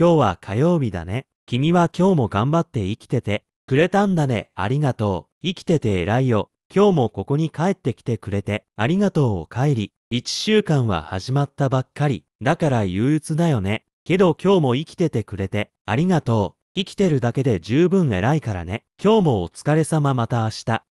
今日は火曜日だね。君は今日も頑張って生きててくれたんだね。ありがとう。生きてて偉いよ。今日もここに帰ってきてくれてありがとうお帰り。一週間は始まったばっかり。だから憂鬱だよね。けど今日も生きててくれてありがとう。生きてるだけで十分偉いからね。今日もお疲れ様また明日。